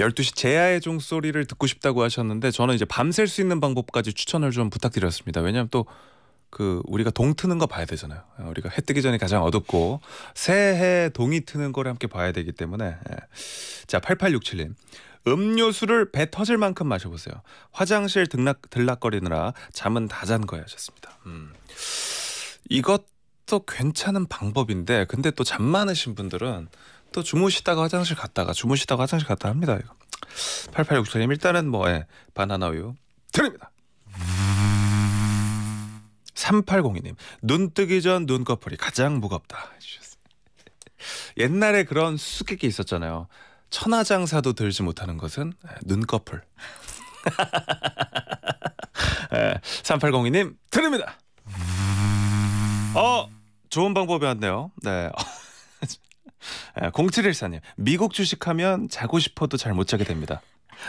12시 제야의 종소리를 듣고 싶다고 하셨는데 저는 이제 밤샐 수 있는 방법까지 추천을 좀 부탁드렸습니다. 왜냐하면 또 그 우리가 동 트는 거 봐야 되잖아요. 예, 우리가 해 뜨기 전에 가장 어둡고 새해 동이 트는 거를 함께 봐야 되기 때문에 예. 자 8867님 음료수를 배 터질 만큼 마셔보세요. 화장실 등락 들락거리느라 잠은 다 잔 거야 하셨습니다. 음. 이것도 괜찮은 방법인데 근데 또 잠 많으신 분들은 또 주무시다가 화장실 갔다가 주무시다가 화장실 갔다 합니다. 8864님 일단은 뭐 예, 바나나 우유 드립니다. 3802님 눈 뜨기 전 눈꺼풀이 가장 무겁다 해주셨어요. 옛날에 그런 수수께끼 있었잖아요. 천하장사도 들지 못하는 것은 예, 눈꺼풀. 3802님 예, 드립니다. 어 좋은 방법이 었네요 네. 0714님 예, 미국 주식하면 자고 싶어도 잘 못 자게 됩니다.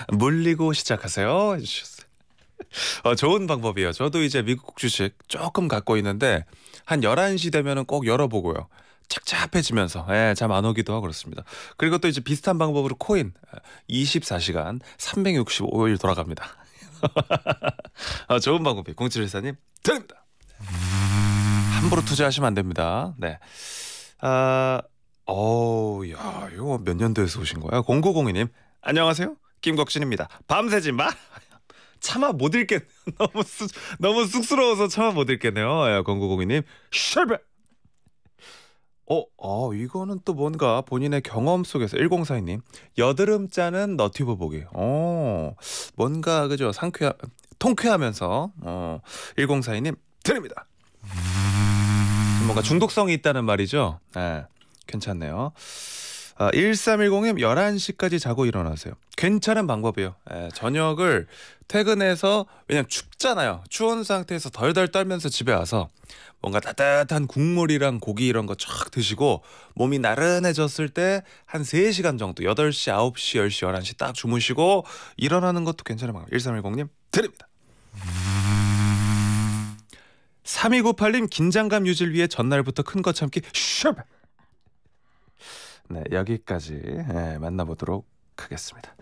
물리고 시작하세요 해주셨어요. 어, 좋은 방법이에요. 저도 이제 미국 주식 조금 갖고 있는데 한 11시 되면은 꼭 열어보고요. 착잡해지면서 예, 잠 안 오기도 하고 그렇습니다. 그리고 또 이제 비슷한 방법으로 코인 24시간 예, 365일 돌아갑니다. 어, 좋은 방법이 0714님 드니다 함부로 투자하시면 안 됩니다. 네. 아, 어우, 야, 이거 몇 년도에서 오신 거야? 0902님, 안녕하세요. 김덕신입니다. 밤새지 마. 차마 못 읽겠. 너무 수, 너무 쑥스러워서 차마 못 읽겠네요. 야, 0902님, 쉘베. 어, 어, 이거는 또 뭔가 본인의 경험 속에서 1042님 여드름 짜는 너튜브 보기. 어, 뭔가 그죠 상쾌 통쾌하면서 어 1042님 드립니다. 뭔가 중독성이 있다는 말이죠. 예. 네. 괜찮네요. 아, 1310님 11시까지 자고 일어나세요. 괜찮은 방법이에요. 예, 저녁을 퇴근해서 왜냐면 춥잖아요. 추운 상태에서 덜덜 떨면서 집에 와서 뭔가 따뜻한 국물이랑 고기 이런 거 쫙 드시고 몸이 나른해졌을 때 한 3시간 정도 8시, 9시, 10시, 11시 딱 주무시고 일어나는 것도 괜찮은 방법. 1310님 드립니다. 3298님 긴장감 유지를 위해 전날부터 큰 거 참기 슈발 네, 여기까지 네, 만나보도록 하겠습니다.